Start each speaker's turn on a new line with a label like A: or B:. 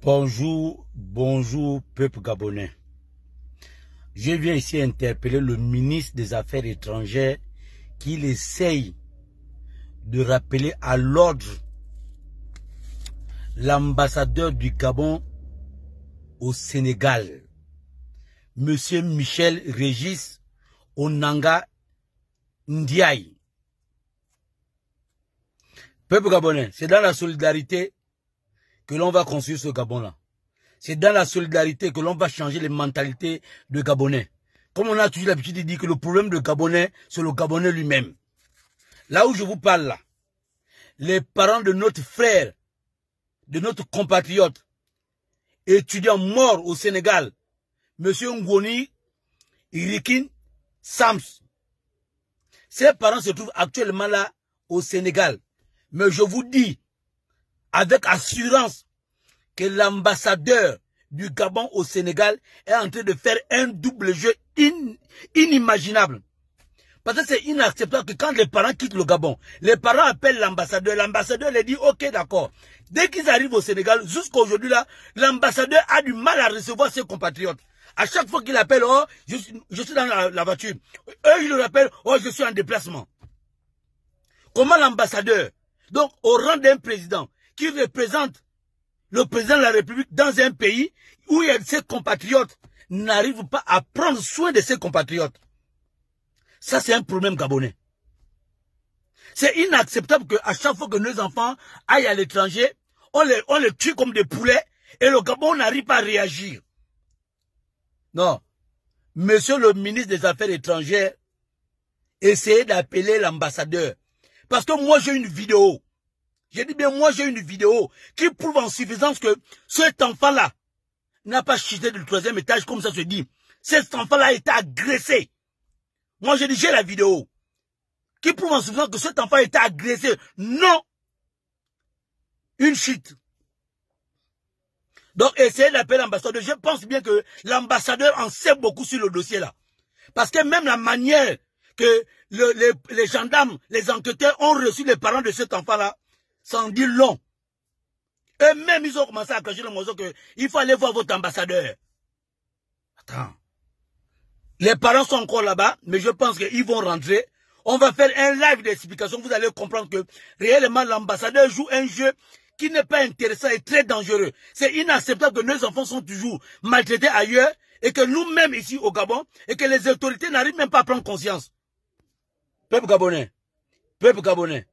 A: Bonjour, bonjour peuple gabonais. Je viens ici interpeller le ministre des Affaires étrangères qu'il essaye de rappeler à l'ordre l'ambassadeur du Gabon au Sénégal, Monsieur Michel Régis Onanga Ndiaye. Peuple gabonais, c'est dans la solidarité que l'on va construire ce Gabon-là. C'est dans la solidarité que l'on va changer les mentalités de Gabonais. Comme on a toujours l'habitude de dire que le problème de Gabonais, c'est le Gabonais lui-même. Là où je vous parle là, les parents de notre frère, de notre compatriote, étudiant mort au Sénégal, M. Ngoni, Irikin, Sams. Ses parents se trouvent actuellement là au Sénégal. Mais je vous dis, avec assurance, que l'ambassadeur du Gabon au Sénégal est en train de faire un double jeu inimaginable. Parce que c'est inacceptable que quand les parents quittent le Gabon, les parents appellent l'ambassadeur, l'ambassadeur les dit « Ok, d'accord ». Dès qu'ils arrivent au Sénégal, jusqu'à aujourd'hui là, l'ambassadeur a du mal à recevoir ses compatriotes. À chaque fois qu'il appelle « Oh, je, suis dans la, la voiture ». Eux, ils le rappellent « Oh, je suis en déplacement ». Comment l'ambassadeur, donc au rang d'un président, qui représente le président de la République dans un pays où ses compatriotes n'arrivent pas à prendre soin de ses compatriotes. Ça, c'est un problème gabonais. C'est inacceptable qu'à chaque fois que nos enfants aillent à l'étranger, on les, on les tue comme des poulets et le Gabon n'arrive pas à réagir. Non. Monsieur le ministre des Affaires étrangères, essayez d'appeler l'ambassadeur. Parce que moi, j'ai une vidéo j'ai dit, bien, moi, j'ai une vidéo qui prouve en suffisance que cet enfant-là n'a pas chuté du troisième étage, comme ça se dit. Cet enfant-là a été agressé. Moi, j'ai dit, j'ai la vidéo qui prouve en suffisance que cet enfant a été agressé. Non! Une chute. Donc, essayez d'appeler l'ambassadeur. Je pense bien que l'ambassadeur en sait beaucoup sur le dossier-là. Parce que même la manière que les gendarmes, les enquêteurs ont reçu les parents de cet enfant-là, sans dire long. Eux-mêmes, ils ont commencé à cacher le mot qu'il faut aller voir votre ambassadeur. Attends. Les parents sont encore là-bas, mais je pense qu'ils vont rentrer. On va faire un live d'explication. Vous allez comprendre que réellement, l'ambassadeur joue un jeu qui n'est pas intéressant et très dangereux. C'est inacceptable que nos enfants sont toujours maltraités ailleurs et que nous-mêmes ici au Gabon et que les autorités n'arrivent même pas à prendre conscience. Peuple gabonais, peuple gabonais,